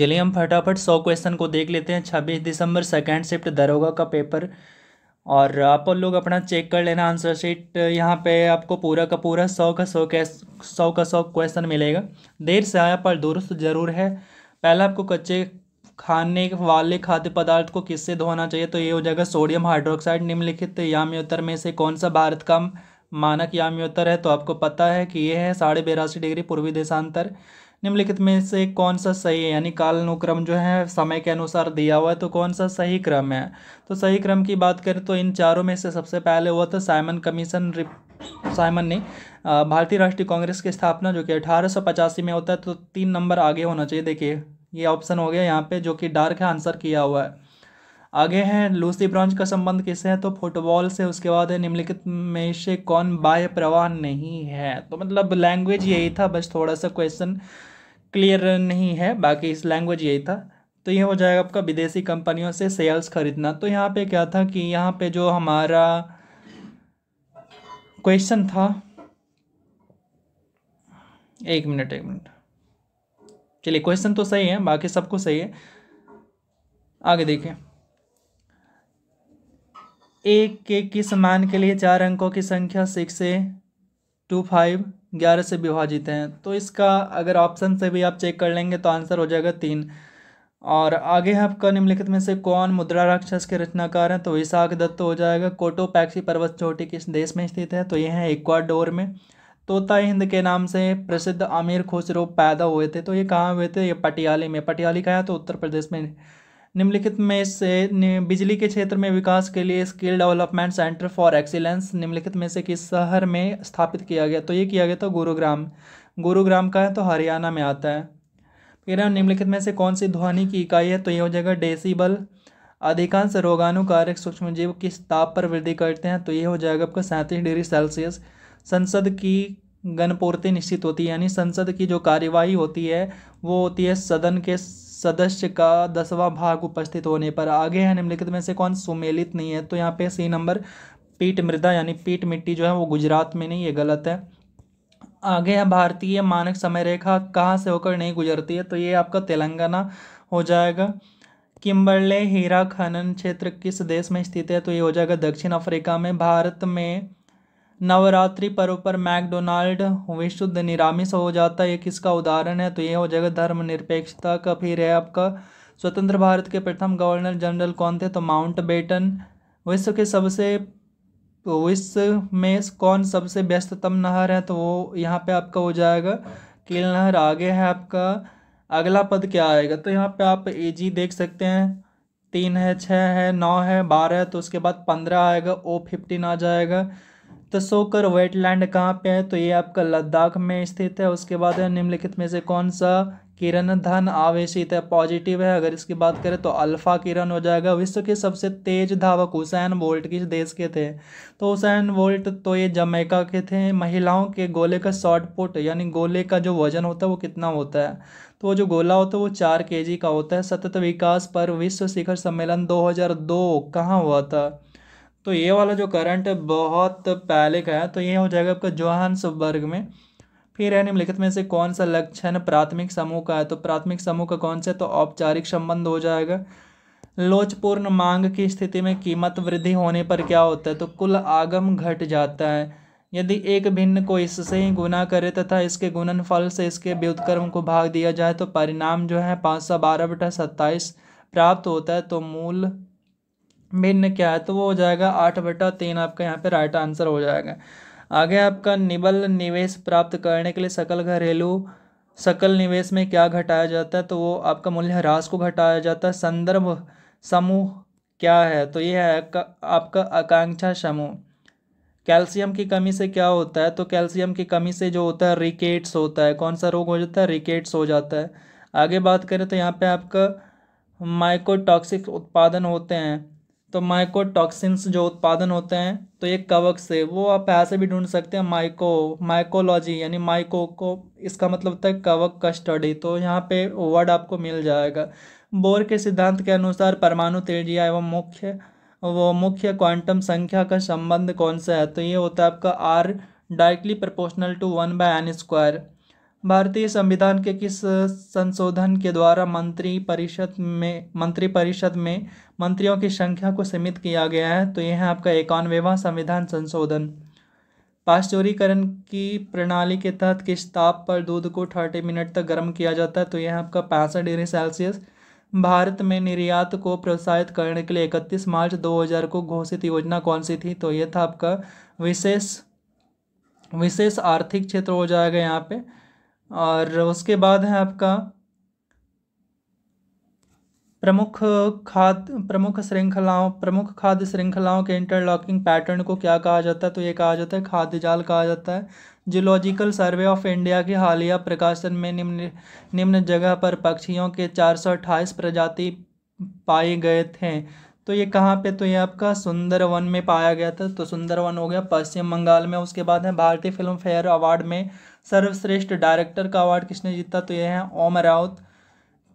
चलिए हम फटाफट सौ क्वेश्चन को देख लेते हैं छब्बीस दिसंबर सेकेंड शिफ्ट दरोगा का पेपर और आप लोग अपना चेक कर लेना आंसर शीट यहाँ पे आपको पूरा का पूरा सौ का सौ कैस सौ का सौ क्वेश्चन मिलेगा देर से आया पर दुरुस्त जरूर है पहला आपको कच्चे खाने वाले खाद्य पदार्थ को किससे धोना चाहिए तो ये हो जाएगा सोडियम हाइड्रोक्साइड निम्नलिखित याम्योत्तर में से कौन सा भारत का मानक याम्योत्तर है तो आपको पता है कि ये है साढ़े बेरासी डिग्री पूर्वी देशांतर निम्नलिखित में से कौन सा सही है यानी काल अनुक्रम जो है समय के अनुसार दिया हुआ है तो कौन सा सही क्रम है तो सही क्रम की बात करें तो इन चारों में से सबसे पहले हुआ था साइमन कमीशन रिप साइमन ने भारतीय राष्ट्रीय कांग्रेस की स्थापना जो कि अठारह में होता है तो तीन नंबर आगे होना चाहिए देखिए ये ऑप्शन हो गया यहाँ पे जो कि डार्क है आंसर किया हुआ है आगे हैं लूसी ब्रांच का संबंध किससे है तो फुटबॉल से उसके बाद है निम्नलिखित में से कौन बाह्य प्रवाह नहीं है तो मतलब लैंग्वेज यही था बस थोड़ा सा क्वेश्चन क्लियर नहीं है बाकी इस लैंग्वेज यही था तो ये हो जाएगा आपका विदेशी कंपनियों से सेल्स खरीदना तो यहाँ पे क्या था कि यहाँ पे जो हमारा क्वेश्चन था एक मिनट एक मिनट चलिए क्वेश्चन तो सही है बाकी सब कुछ सही है आगे देखें एक के किस मान के लिए चार अंकों की संख्या सिक्स ए टू फाइव ग्यारह से विभाजित हैं तो इसका अगर ऑप्शन से भी आप चेक कर लेंगे तो आंसर हो जाएगा तीन और आगे है आपका निम्नलिखित में से कौन मुद्रा राक्षस के रचनाकार हैं तो विशाख दत्त हो जाएगा कोटोपैक्सी पर्वत चोटी किस देश में स्थित है तो ये है इक्वाडोर में तोता हिंद के नाम से प्रसिद्ध आमिर खुसरो पैदा हुए थे तो ये कहाँ हुए थे ये पटियाली में पटियाली कहाँ तो उत्तर प्रदेश में निम्नलिखित में से बिजली के क्षेत्र में विकास के लिए skill development centre for excellence निम्नलिखित में से किस शहर में स्थापित किया गया तो ये किया गया था गुरुग्राम गुरुग्राम का है तो हरियाणा में आता है फिर निम्नलिखित में से कौन सी ध्वनि की इकाई है तो ये हो जाएगा डेसीबल अधिकांश रोगानुकारक सूक्ष्म सूक्ष्मजीव किस ताप पर वृद्धि करते हैं तो ये हो जाएगा आपका सैंतीस डिग्री सेल्सियस संसद की गणपूर्ति निश्चित होती है यानी संसद की जो कार्यवाही होती है वो होती है सदन के सदस्य का दसवां भाग उपस्थित होने पर आगे है निम्नलिखित में से कौन सुमेलित नहीं है तो यहाँ पे सी नंबर पीट मृदा यानी पीट मिट्टी जो है वो गुजरात में नहीं ये गलत है आगे है भारतीय मानक समय रेखा कहाँ से होकर नहीं गुजरती है तो ये आपका तेलंगाना हो जाएगा किम्बरले हीरा खनन क्षेत्र किस देश में स्थित है तो ये हो जाएगा दक्षिण अफ्रीका में भारत में नवरात्रि पर्व पर मैकडोनाल्ड विशुद्ध निरामिष हो जाता है ये किसका उदाहरण है तो ये हो जाएगा धर्मनिरपेक्षता का फिर है आपका स्वतंत्र भारत के प्रथम गवर्नर जनरल कौन थे तो माउंट बेटन विश्व के सबसे विश्व में कौन सबसे व्यस्ततम नहर है तो वो यहाँ पे आपका हो जाएगा किल नहर आगे है आपका अगला पद क्या आएगा तो यहाँ पे आप ए जी देख सकते हैं तीन है छः है नौ है बारह है तो उसके बाद पंद्रह आएगा ओ फिफ्टीन आ जाएगा तो सोकर वेटलैंड कहाँ पे है तो ये आपका लद्दाख में स्थित है उसके बाद है निम्नलिखित में से कौन सा किरण धन आवेशित है पॉजिटिव है अगर इसकी बात करें तो अल्फा किरण हो जाएगा विश्व के सबसे तेज धावक हुसैन बोल्ट किस देश के थे तो हुसैन बोल्ट तो ये जमैका के थे महिलाओं के गोले का शॉर्ट पुट यानी गोले का जो वजन होता है वो कितना होता है तो वो जो गोला होता है वो चार के का होता है सतत विकास पर विश्व शिखर सम्मेलन दो हज़ार कहाँ हुआ था तो ये वाला जो करंट है बहुत पहले का है तो ये हो जाएगा आपका जोहान्स वर्ग में फिर है निम्नलिखित में से कौन सा लक्षण प्राथमिक समूह का है तो प्राथमिक समूह का कौन सा है तो औपचारिक संबंध हो जाएगा लोचपूर्ण मांग की स्थिति में कीमत वृद्धि होने पर क्या होता है तो कुल आगम घट जाता है यदि एक भिन्न को इससे ही गुना करे तथा इसके गुणन फल से इसके व्युतक्रम को भाग दिया जाए तो परिणाम जो है पाँच सौ बारह बटा सत्ताईस प्राप्त होता है तो मूल भिन्न क्या है तो वो हो जाएगा आठ बटा तीन आपका यहाँ पे राइट आंसर हो जाएगा आगे आपका निबल निवेश प्राप्त करने के लिए सकल घरेलू सकल निवेश में क्या घटाया जाता है तो वो आपका मूल्य ह्रास को घटाया जाता है संदर्भ समूह क्या है तो ये है आपका आपका आकांक्षा समूह कैल्शियम की कमी से क्या होता है तो कैल्शियम की कमी से जो होता है रिकेट्स होता है कौन सा रोग हो जाता है रिकेट्स हो जाता है आगे बात करें तो यहाँ पे आपका माइकोटॉक्सिक उत्पादन होते हैं तो माइकोटॉक्सिन्स जो उत्पादन होते हैं तो ये कवक से वो आप ऐसे भी ढूंढ सकते हैं माइको माइकोलॉजी यानी माइको को इसका मतलब होता है कवक का स्टडी तो यहाँ पे वर्ड आपको मिल जाएगा बोर के सिद्धांत के अनुसार परमाणु तेजिया एवं मुख्य वो मुख्य क्वांटम संख्या का संबंध कौन सा है तो ये होता है आपका R directly proportional to one by N square भारतीय संविधान के किस संशोधन के द्वारा मंत्री परिषद में मंत्री परिषद में मंत्रियों की संख्या को सीमित किया गया है तो यह है आपका इक्यानवेवा संविधान संशोधन पाश्चोरीकरण की प्रणाली के तहत किस ताप पर दूध को थर्टी मिनट तक गर्म किया जाता है तो यह आपका पैंसठ डिग्री सेल्सियस भारत में निर्यात को प्रोत्साहित करने के लिए इकतीस मार्च दो को घोषित योजना कौन सी थी तो यह था आपका विशेष विशेष आर्थिक क्षेत्र हो जाएगा यहाँ पर और उसके बाद है आपका प्रमुख खाद प्रमुख श्रृंखलाओं प्रमुख खाद्य श्रृंखलाओं के इंटरलॉकिंग पैटर्न को क्या कहा जाता है तो ये कहा जाता है खाद्य जाल कहा जाता है जियोलॉजिकल सर्वे ऑफ इंडिया के हालिया प्रकाशन में निम्न निम्न जगह पर पक्षियों के चार सौ अट्ठाईस प्रजाति पाए गए थे तो ये कहाँ पे तो ये आपका सुंदरवन में पाया गया था तो सुंदरवन हो गया पश्चिम बंगाल में उसके बाद है भारतीय फिल्म फेयर अवार्ड में सर्वश्रेष्ठ डायरेक्टर का अवार्ड किसने जीता तो यह है ओम राउत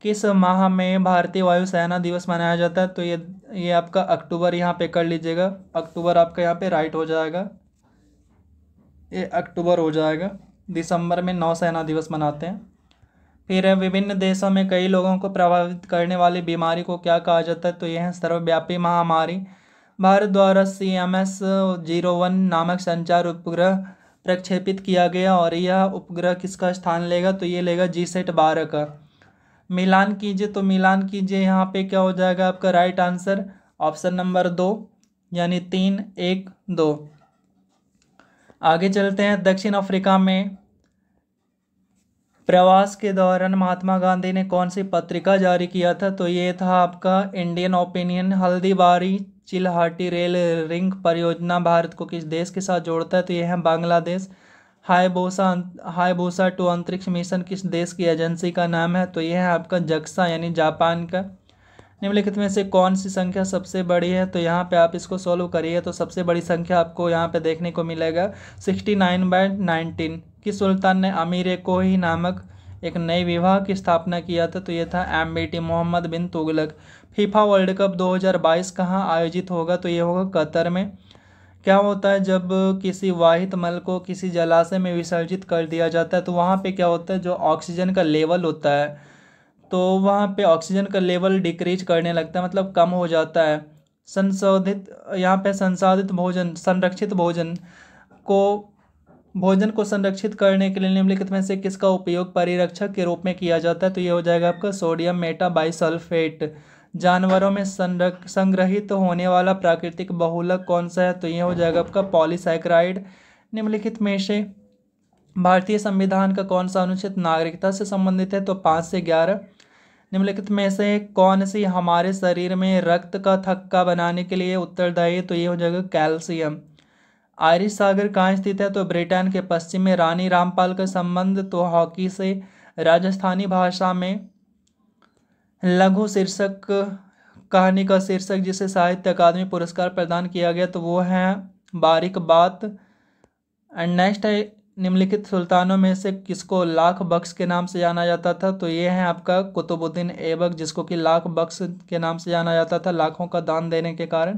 किस माह में भारतीय वायुसेना दिवस मनाया जाता है तो ये ये आपका अक्टूबर यहाँ पे कर लीजिएगा अक्टूबर आपका यहाँ पे राइट हो जाएगा ये अक्टूबर हो जाएगा दिसंबर में नौसेना दिवस मनाते हैं फिर विभिन्न देशों में कई लोगों को प्रभावित करने वाली बीमारी को क्या कहा जाता है तो यह है सर्वव्यापी महामारी भारत द्वारा C M S zero one नामक संचार उपग्रह प्रक्षेपित किया गया और यह उपग्रह किसका स्थान लेगा तो ये लेगा जी सेट बारह का मिलान कीजिए तो मिलान कीजिए यहाँ पे क्या हो जाएगा आपका राइट आंसर ऑप्शन नंबर दो यानी तीन एक दो आगे चलते हैं दक्षिण अफ्रीका में प्रवास के दौरान महात्मा गांधी ने कौन सी पत्रिका जारी किया था तो ये था आपका Indian opinion Haldibari Chilahati rail रिंग परियोजना भारत को किस देश के साथ जोड़ता है तो यह है बांग्लादेश हायबोसा अं, हायबोसा टू अंतरिक्ष मिशन किस देश की एजेंसी का नाम है तो यह है आपका जक्सा यानी जापान का निम्नलिखित में से कौन सी संख्या सबसे बड़ी है तो यहाँ पे आप इसको सॉल्व करिए तो सबसे बड़ी संख्या आपको यहाँ पे देखने को मिलेगा सिक्सटी नाइन बाय नाइनटीन किस सुल्तान ने अमीर को ही नामक एक नए विवाह की स्थापना किया था तो ये था एम Mohammad bin Tughlaq FIFA World Cup 2022 कहाँ आयोजित होगा तो ये होगा कतर में क्या होता है जब किसी वाहित मल को किसी जलाशय में विसर्जित कर दिया जाता है तो वहाँ पे क्या होता है जो ऑक्सीजन का लेवल होता है तो वहाँ पे ऑक्सीजन का लेवल डिक्रीज करने लगता है मतलब कम हो जाता है संशोधित यहाँ पे संसाधित भोजन संरक्षित भोजन को भोजन को संरक्षित करने के लिए निम्नलिखित में से किसका उपयोग परिरक्षक के रूप में किया जाता है तो ये हो जाएगा आपका सोडियम मेटाबाइसल्फेट जानवरों में संग्रहित होने वाला प्राकृतिक बहुलक कौन सा है तो ये हो जाएगा आपका पॉलीसाइक्राइड निम्नलिखित में से भारतीय संविधान का कौन सा अनुच्छेद नागरिकता से संबंधित है तो पाँच से ग्यारह निम्नलिखित में से कौन सी हमारे शरीर में रक्त का थक्का बनाने के लिए उत्तरदायी तो ये हो जाएगा कैल्शियम आयरिश सागर कहाँ स्थित है तो ब्रिटेन के पश्चिम में रानी रामपाल का संबंध तो हॉकी से राजस्थानी भाषा में लघु शीर्षक कहानी का शीर्षक जिसे साहित्य अकादमी पुरस्कार प्रदान किया गया तो वो है बारिक बात एंड नेक्स्ट है निम्नलिखित सुल्तानों में से किसको लाख बख्श के नाम से जाना जाता था तो ये है आपका कुतुबुद्दीन ऐबक जिसको कि लाख बख्श के नाम से जाना जाता था लाखों का दान देने के कारण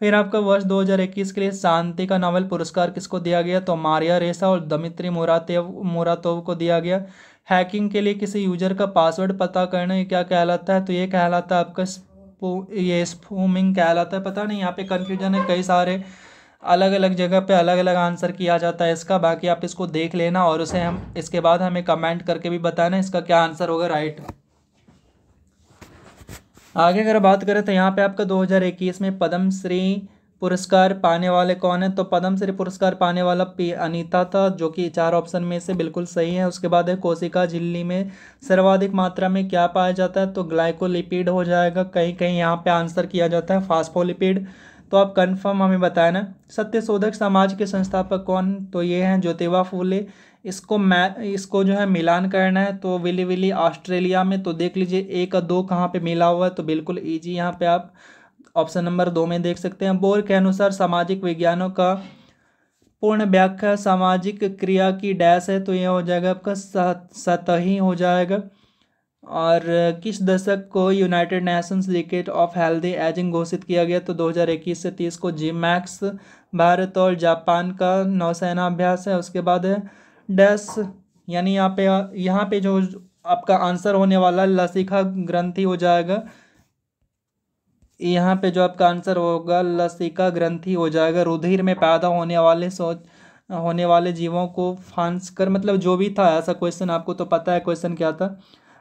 फिर आपका वर्ष 2021 के लिए शांति का नोबेल पुरस्कार किसको दिया गया तो मारिया रेसा और दमित्री मुरातेव मुरातोव को दिया गया हैकिंग के लिए किसी यूजर का पासवर्ड पता करना क्या कहलाता है तो ये कहलाता है आपका ये स्पूमिंग कहलाता है पता नहीं यहाँ पे कन्फ्यूजन है कई सारे अलग अलग जगह पे अलग अलग आंसर किया जाता है इसका बाकी आप इसको देख लेना और उसे हम इसके बाद हमें कमेंट करके भी बताना इसका क्या आंसर होगा राइट आगे अगर बात करें तो यहाँ पे आपका 2021 में पद्मश्री पुरस्कार पाने वाले कौन है तो पद्मश्री पुरस्कार पाने वाला पी अनीता था जो कि चार ऑप्शन में से बिल्कुल सही है उसके बाद है कोशिका झिल्ली में सर्वाधिक मात्रा में क्या पाया जाता है तो ग्लाइकोलिपिड हो जाएगा कहीं कहीं यहाँ पे आंसर किया जाता है फास्फोलिपिड तो आप कंफर्म हमें ना सत्यशोधक समाज के संस्थापक कौन तो ये हैं ज्योतिबा फूले इसको मै इसको जो है मिलान करना है तो विली विली ऑस्ट्रेलिया में तो देख लीजिए एक और दो कहाँ पे मिला हुआ है तो बिल्कुल ईजी यहाँ पे आप ऑप्शन नंबर दो में देख सकते हैं बोर के अनुसार सामाजिक विज्ञानों का पूर्ण व्याख्या सामाजिक क्रिया की डैश है तो यह हो जाएगा आपका सतही हो जाएगा और किस दशक को यूनाइटेड नेशंस लिकेट ऑफ हेल्दी एजिंग घोषित किया गया तो 2021 से 30 को जी मैक्स भारत और जापान का नौसेना अभ्यास है उसके बाद है डैश यानी यहाँ पे यहाँ पे जो आपका आंसर होने वाला लसिका ग्रंथि हो जाएगा यहाँ पे जो आपका आंसर होगा लसिका ग्रंथि हो जाएगा रुधिर में पैदा होने वाले सोच होने वाले जीवों को फांस कर मतलब जो भी था ऐसा क्वेश्चन आपको तो पता है क्वेश्चन क्या था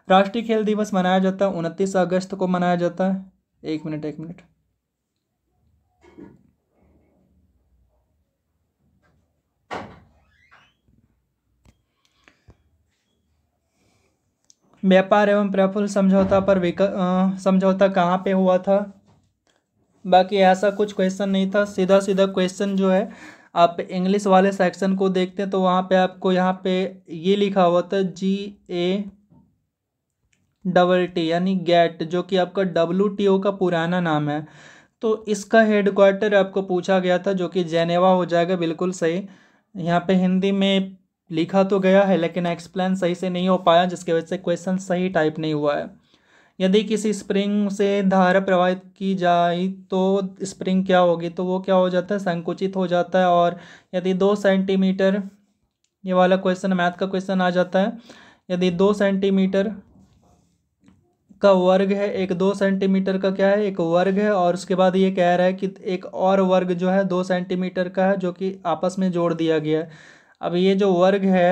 राष्ट्रीय खेल दिवस मनाया जाता है उनतीस अगस्त को मनाया जाता है एक मिनट एक मिनट व्यापार एवं प्रफुल्ल समझौता पर समझौता कहाँ पे हुआ था बाकी ऐसा कुछ क्वेश्चन नहीं था सीधा सीधा क्वेश्चन जो है आप इंग्लिश वाले सेक्शन को देखते हैं तो वहाँ पे आपको यहाँ पे ये लिखा हुआ था जी ए डबल टी यानी गेट जो कि आपका डब्लू टी ओ का पुराना नाम है तो इसका हेडक्वार्टर आपको पूछा गया था जो कि जेनेवा हो जाएगा बिल्कुल सही यहाँ पे हिंदी में लिखा तो गया है लेकिन एक्सप्लेन सही से नहीं हो पाया जिसकी वजह से क्वेश्चन सही टाइप नहीं हुआ है यदि किसी स्प्रिंग से धारा प्रवाहित की जाए तो स्प्रिंग क्या होगी तो वो क्या हो जाता है संकुचित हो जाता है और यदि दो सेंटीमीटर ये वाला क्वेश्चन मैथ का क्वेश्चन आ जाता है यदि दो सेंटीमीटर का वर्ग है एक दो सेंटीमीटर का क्या है एक वर्ग है और उसके बाद ये कह रहा है कि एक और वर्ग जो है दो सेंटीमीटर का है जो कि आपस में जोड़ दिया गया है अब ये जो वर्ग है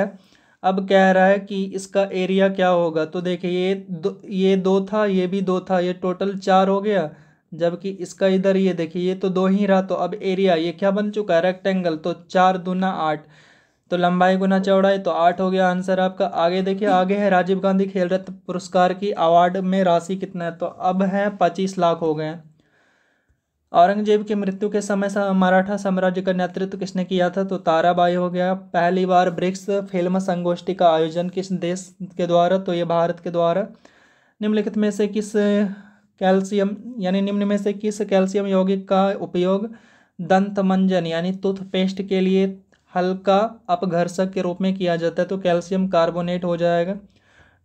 अब कह रहा है कि इसका एरिया क्या होगा तो देखिए ये दो ये दो था ये भी दो था ये टोटल चार हो गया जबकि इसका इधर ये देखिए ये तो दो ही रहा तो अब एरिया ये क्या बन चुका है रेक्टेंगल तो चार दूना आठ तो लंबाई गुना चौड़ाई तो आठ हो गया आंसर आपका आगे देखिए आगे है राजीव गांधी खेल रत्न पुरस्कार की अवार्ड में राशि कितना है तो अब है पच्चीस लाख हो गए औरंगजेब की मृत्यु के समय मराठा साम्राज्य का नेतृत्व किसने किया था तो ताराबाई हो गया पहली बार ब्रिक्स फिल्म संगोष्ठी का आयोजन किस देश के द्वारा तो ये भारत के द्वारा निम्नलिखित में से किस कैल्शियम यानी निम्न में से किस कैल्शियम यौगिक का उपयोग दंतमंजन यानी टूथपेस्ट के लिए हल्का अपघर्षक के रूप में किया जाता है तो कैल्शियम कार्बोनेट हो जाएगा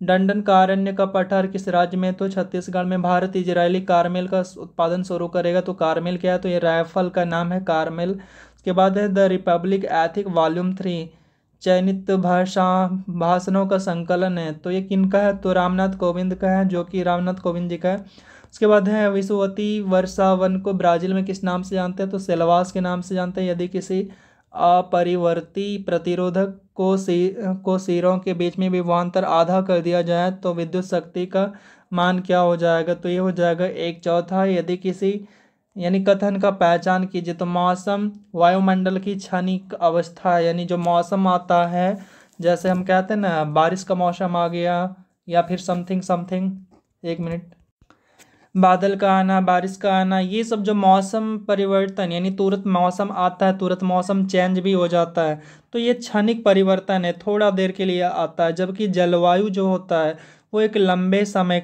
डंडन कारण्य का पठार किस राज्य में तो छत्तीसगढ़ में भारत इजरायली कारमेल का उत्पादन शुरू करेगा तो कारमेल क्या है तो ये राइफल का नाम है कारमेल उसके बाद है the Republic ethic volume three चयनित भाषा भाषणों का संकलन है तो ये किन का है तो रामनाथ कोविंद का है जो कि रामनाथ कोविंद जी का है उसके बाद है विश्ववती वर्षावन को ब्राज़ील में किस नाम से जानते हैं तो सेलवास के नाम से जानते हैं यदि किसी अपरिवर्ती प्रतिरोधक को सी को सिरों के बीच में विभवान्तर आधा कर दिया जाए तो विद्युत शक्ति का मान क्या हो जाएगा तो ये हो जाएगा एक चौथा यदि किसी यानी कथन का पहचान कीजिए तो मौसम वायुमंडल की क्षणिक अवस्था यानी जो मौसम आता है जैसे हम कहते हैं ना बारिश का मौसम आ गया या फिर समथिंग समथिंग एक मिनट बादल का आना बारिश का आना ये सब जो मौसम परिवर्तन यानी तुरंत मौसम आता है तुरंत मौसम चेंज भी हो जाता है तो ये क्षणिक परिवर्तन है थोड़ा देर के लिए आता है जबकि जलवायु जो होता है वो एक लंबे समय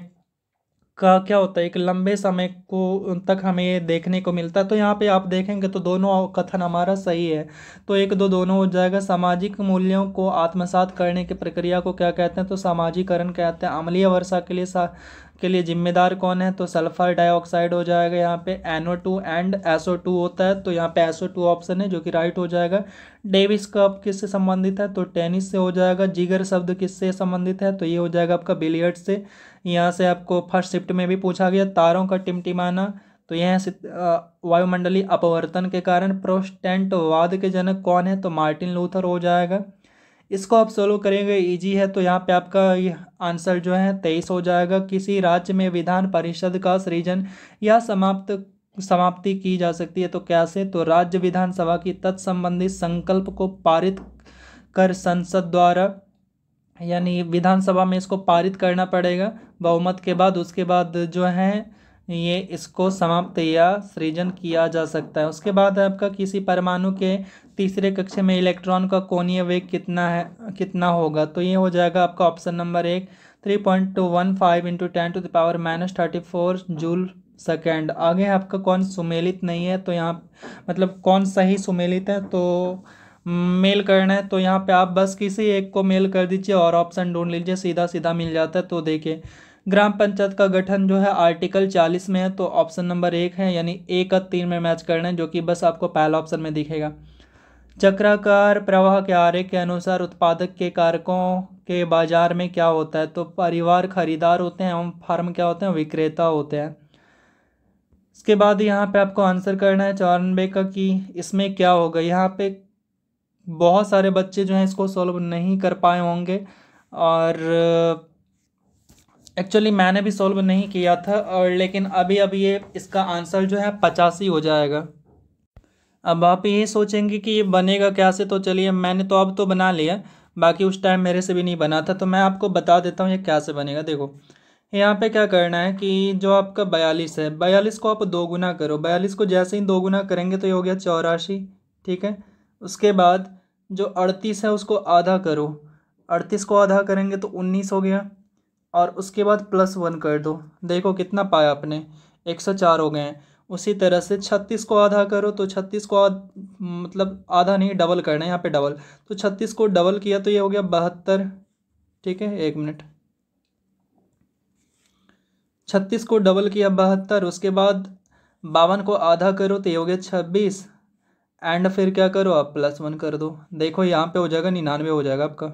का क्या होता है एक लंबे समय को तक हमें ये देखने को मिलता है तो यहाँ पे आप देखेंगे तो दोनों कथन हमारा सही है तो एक दो दोनों हो जाएगा सामाजिक मूल्यों को आत्मसात करने की प्रक्रिया को क्या कहते हैं तो सामाजिकरण कहते हैं अमलीय वर्षा के लिए सा के लिए जिम्मेदार कौन है तो सल्फ़र डाइऑक्साइड हो जाएगा यहाँ पे टू एंड टू होता है तो यहाँ पे टू ऑप्शन है जो कि राइट हो जाएगा डेविस कप किससे संबंधित है तो टेनिस से हो जाएगा जिगर शब्द किससे संबंधित है तो ये हो जाएगा आपका बिलियर्ड से यहाँ से आपको फर्स्ट शिफ्ट में भी पूछा गया तारों का टिमटिमाना तो यह वायुमंडलीय अपवर्तन के कारण प्रोस्टेंटवाद के जनक कौन है तो मार्टिन लूथर हो जाएगा इसको आप सोल्व करेंगे इजी है तो यहाँ पे आपका आंसर जो है तेईस हो जाएगा किसी राज्य में विधान परिषद का सृजन या समाप्त समाप्ति की जा सकती है तो कैसे तो राज्य विधानसभा की तत्संबंधी संकल्प को पारित कर संसद द्वारा यानी विधानसभा में इसको पारित करना पड़ेगा बहुमत के बाद उसके बाद जो है ये इसको समाप्त या सृजन किया जा सकता है उसके बाद आपका किसी परमाणु के तीसरे कक्षा में इलेक्ट्रॉन का कोणीय वेग कितना है कितना होगा तो ये हो जाएगा आपका ऑप्शन नंबर एक three point two one five into ten to the power minus thirty four joule second आगे आपका कौन सुमेलित नहीं है तो यहाँ मतलब कौन सही सुमेलित है तो हम्म, मेल करना है तो यहाँ पे आप बस किसी एक को मेल कर दीजिए और ऑप्शन ढूंढ लीजिए सीधा सीधा मिल जाता है तो देखिए ग्राम पंचायत का गठन जो है आर्टिकल चालीस में है तो ऑप्शन नंबर एक है यानी एक का तीन में मैच करना है जो कि बस आपको पहला ऑप्शन में दिखेगा चक्राकार प्रवाह के आरे के अनुसार उत्पादक के कारकों के बाजार में क्या होता है तो परिवार खरीदार होते हैं एवं फार्म क्या होते हैं विक्रेता होते हैं इसके बाद यहाँ पे आपको आंसर करना है चौरानबे का कि इसमें क्या होगा यहाँ पे बहुत सारे बच्चे जो हैं इसको सॉल्व नहीं कर पाए होंगे और एक्चुअली मैंने भी सॉल्व नहीं किया था और लेकिन अभी अभी ये इसका आंसर जो है पचासी हो जाएगा अब आप ये सोचेंगे कि ये बनेगा क्या से तो चलिए मैंने तो अब तो बना लिया बाकी उस टाइम मेरे से भी नहीं बना था तो मैं आपको बता देता हूँ ये क्या से बनेगा देखो यहाँ पे क्या करना है कि जो आपका बयालीस है बयालीस को आप दो गुना करो बयालीस को जैसे ही दो गुना करेंगे तो ये हो गया चौरासी ठीक है उसके बाद जो अड़तीस है उसको आधा करो अड़तीस को आधा करेंगे तो उन्नीस हो गया और उसके बाद प्लस वन कर दो देखो कितना पाया आपने एक सौ चार हो गए हैं उसी तरह से छत्तीस को आधा करो तो छत्तीस को आध, मतलब आधा नहीं डबल करना है यहाँ पे डबल तो छत्तीस को डबल किया तो ये हो गया बहत्तर ठीक है एक मिनट छत्तीस को डबल किया बहत्तर उसके बाद बावन को आधा करो तो ये हो गया छब्बीस एंड फिर क्या करो आप प्लस वन कर दो देखो यहाँ पे हो जाएगा निन्यानवे हो जाएगा आपका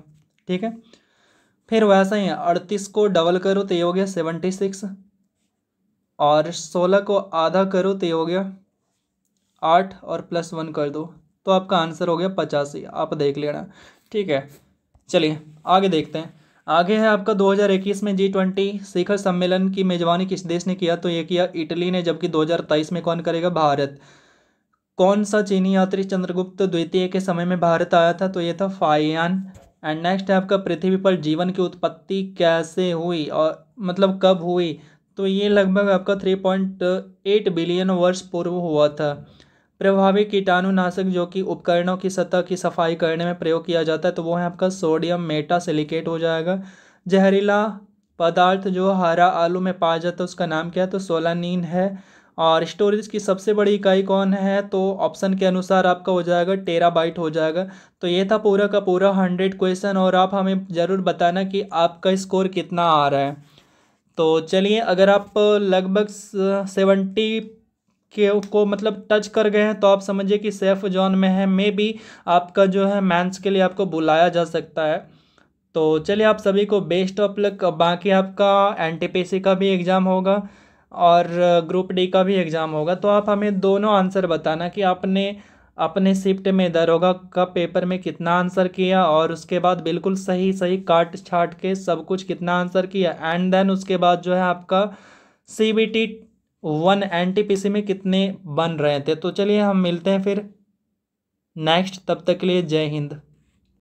ठीक है फिर वैसा ही है अड़तीस को डबल करो तो ये हो गया सेवेंटी सिक्स और सोलह को आधा करो तो ये हो गया आठ और प्लस वन कर दो तो आपका आंसर हो गया पचासी आप देख लेना ठीक है चलिए आगे देखते हैं आगे है आपका 2021 में जी ट्वेंटी शिखर सम्मेलन की मेजबानी किस देश ने किया तो ये किया इटली ने जबकि 2023 में कौन करेगा भारत कौन सा चीनी यात्री चंद्रगुप्त द्वितीय के समय में भारत आया था तो ये था फाइयान एंड नेक्स्ट है आपका पृथ्वी पर जीवन की उत्पत्ति कैसे हुई और मतलब कब हुई तो ये लगभग आपका थ्री पॉइंट एट बिलियन वर्ष पूर्व हुआ था प्रभावी कीटाणुनाशक जो कि की उपकरणों की सतह की सफाई करने में प्रयोग किया जाता है तो वो है आपका सोडियम मेटा सिलिकेट हो जाएगा जहरीला पदार्थ जो हरा आलू में पाया जाता है उसका नाम क्या है तो सोलानीन है और स्टोरेज की सबसे बड़ी इकाई कौन है तो ऑप्शन के अनुसार आपका हो जाएगा टेरा बाइट हो जाएगा तो ये था पूरा का पूरा हंड्रेड क्वेश्चन और आप हमें ज़रूर बताना कि आपका स्कोर कितना आ रहा है तो चलिए अगर आप लगभग सेवेंटी के को मतलब टच कर गए हैं तो आप समझिए कि सेफ जोन में है मे बी आपका जो है मैंस के लिए आपको बुलाया जा सकता है तो चलिए आप सभी को बेस्ट ऑफ लक बाकी आपका एन का भी एग्ज़ाम होगा और ग्रुप डी का भी एग्ज़ाम होगा तो आप हमें दोनों आंसर बताना कि आपने अपने शिफ्ट में दरोगा का पेपर में कितना आंसर किया और उसके बाद बिल्कुल सही सही काट छाट के सब कुछ कितना आंसर किया एंड देन उसके बाद जो है आपका C B T one N T P C में कितने बन रहे थे तो चलिए हम मिलते हैं फिर नेक्स्ट तब तक के लिए जय हिंद